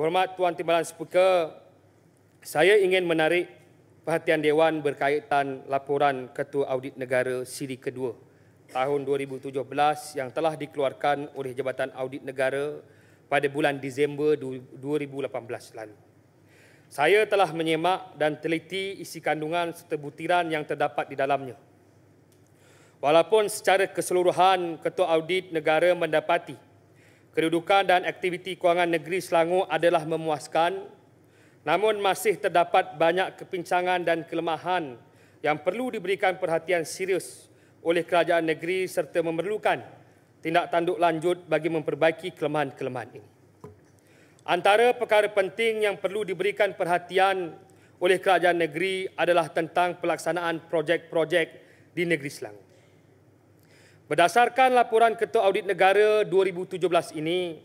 Hormat Tuan Timbalan Speaker, saya ingin menarik perhatian Dewan berkaitan laporan Ketua Audit Negara Siri Kedua tahun 2017 yang telah dikeluarkan oleh Jabatan Audit Negara pada bulan Disember 2018 lalu. Saya telah menyemak dan teliti isi kandungan serta butiran yang terdapat di dalamnya. Walaupun secara keseluruhan Ketua Audit Negara mendapati kedudukan dan aktiviti kewangan negeri Selangor adalah memuaskan namun masih terdapat banyak kepincangan dan kelemahan yang perlu diberikan perhatian serius oleh kerajaan negeri serta memerlukan tindak tanduk lanjut bagi memperbaiki kelemahan-kelemahan ini. Antara perkara penting yang perlu diberikan perhatian oleh kerajaan negeri adalah tentang pelaksanaan projek-projek di negeri Selangor. Berdasarkan laporan Ketua Audit Negara 2017 ini,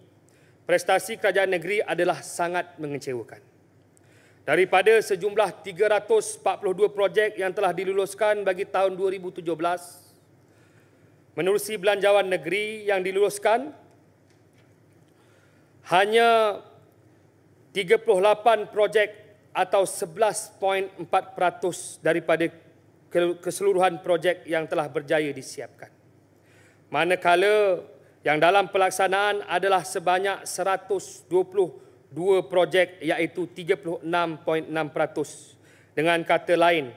prestasi kerajaan negeri adalah sangat mengecewakan. Daripada sejumlah 342 projek yang telah diluluskan bagi tahun 2017, menerusi belanjawan negeri yang diluluskan, hanya 38 projek atau 11.4% daripada keseluruhan projek yang telah berjaya disiapkan manakala yang dalam pelaksanaan adalah sebanyak 122 projek iaitu 36.6%. Dengan kata lain,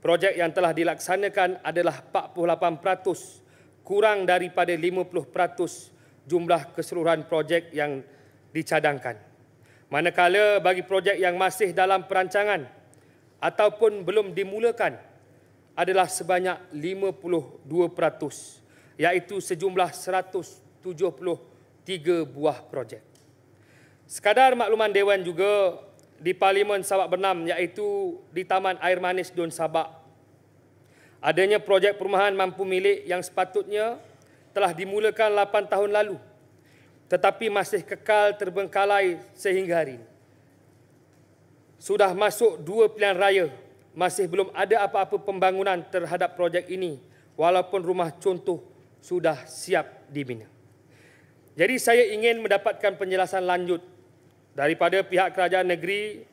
projek yang telah dilaksanakan adalah 48% kurang daripada 50% jumlah keseluruhan projek yang dicadangkan. Manakala bagi projek yang masih dalam perancangan ataupun belum dimulakan adalah sebanyak 52 peratus iaitu sejumlah 173 buah projek. Sekadar makluman Dewan juga di Parlimen Sabak Bernam iaitu di Taman Air Manis Dun Sabak. Adanya projek perumahan mampu milik yang sepatutnya telah dimulakan 8 tahun lalu tetapi masih kekal terbengkalai sehingga hari ini. Sudah masuk dua pilihan raya, masih belum ada apa-apa pembangunan terhadap projek ini walaupun rumah contoh sudah siap dibina. Jadi saya ingin mendapatkan penjelasan lanjut daripada pihak kerajaan negeri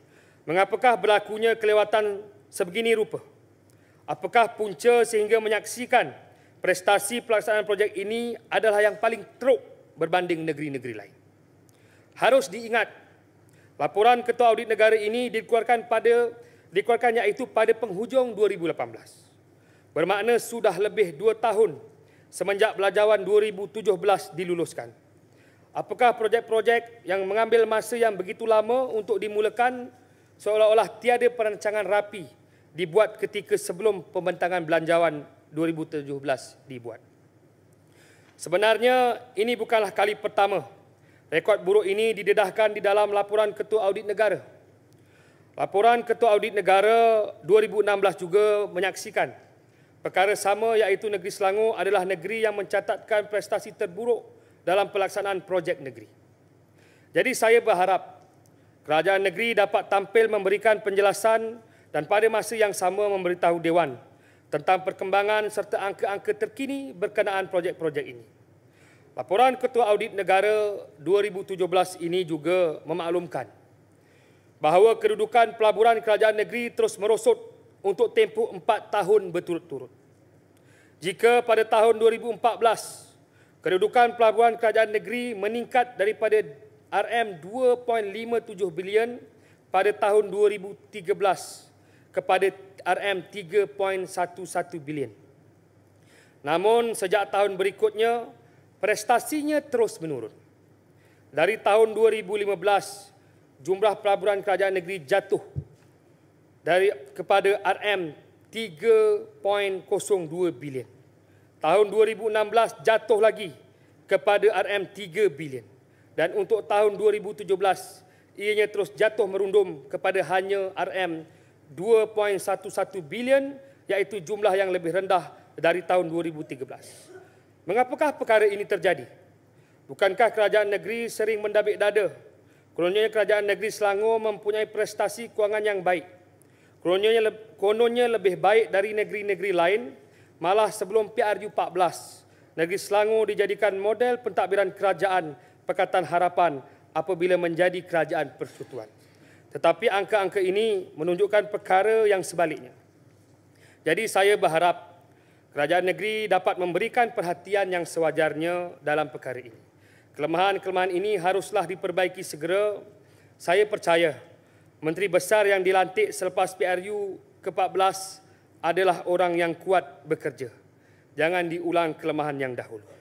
mengapakah berlakunya kelewatan sebegini rupa. Apakah punca sehingga menyaksikan prestasi pelaksanaan projek ini adalah yang paling teruk berbanding negeri-negeri lain. Harus diingat, laporan Ketua Audit Negara ini dikeluarkan pada dikeluarkannya itu pada penghujung 2018. Bermakna sudah lebih dua tahun semenjak belajawan 2017 diluluskan. Apakah projek-projek yang mengambil masa yang begitu lama untuk dimulakan seolah-olah tiada perancangan rapi dibuat ketika sebelum pembentangan belanjawan 2017 dibuat. Sebenarnya ini bukanlah kali pertama rekod buruk ini didedahkan di dalam laporan Ketua Audit Negara. Laporan Ketua Audit Negara 2016 juga menyaksikan Perkara sama iaitu negeri Selangor adalah negeri yang mencatatkan prestasi terburuk dalam pelaksanaan projek negeri. Jadi saya berharap kerajaan negeri dapat tampil memberikan penjelasan dan pada masa yang sama memberitahu Dewan tentang perkembangan serta angka-angka terkini berkenaan projek-projek ini. Laporan Ketua Audit Negara 2017 ini juga memaklumkan bahawa kedudukan pelaburan kerajaan negeri terus merosot untuk tempoh empat tahun berturut-turut. Jika pada tahun 2014, kedudukan pelabuhan kerajaan negeri meningkat daripada RM2.57 bilion pada tahun 2013 kepada RM3.11 bilion. Namun sejak tahun berikutnya, prestasinya terus menurun. Dari tahun 2015, jumlah pelaburan kerajaan negeri jatuh dari kepada RM 3.02 bilion. Tahun 2016 jatuh lagi kepada RM 3 bilion. Dan untuk tahun 2017 ianya terus jatuh merundum kepada hanya RM 2.11 bilion iaitu jumlah yang lebih rendah dari tahun 2013. Mengapakah perkara ini terjadi? Bukankah kerajaan negeri sering mendabik dada? Kononnya kerajaan negeri Selangor mempunyai prestasi kewangan yang baik. Kononnya, kononnya lebih baik dari negeri-negeri lain, malah sebelum PRU 14, negeri Selangor dijadikan model pentadbiran kerajaan Pekatan Harapan apabila menjadi kerajaan persatuan. Tetapi angka-angka ini menunjukkan perkara yang sebaliknya. Jadi saya berharap kerajaan negeri dapat memberikan perhatian yang sewajarnya dalam perkara ini. Kelemahan-kelemahan ini haruslah diperbaiki segera. Saya percaya Menteri besar yang dilantik selepas PRU ke-14 adalah orang yang kuat bekerja. Jangan diulang kelemahan yang dahulu.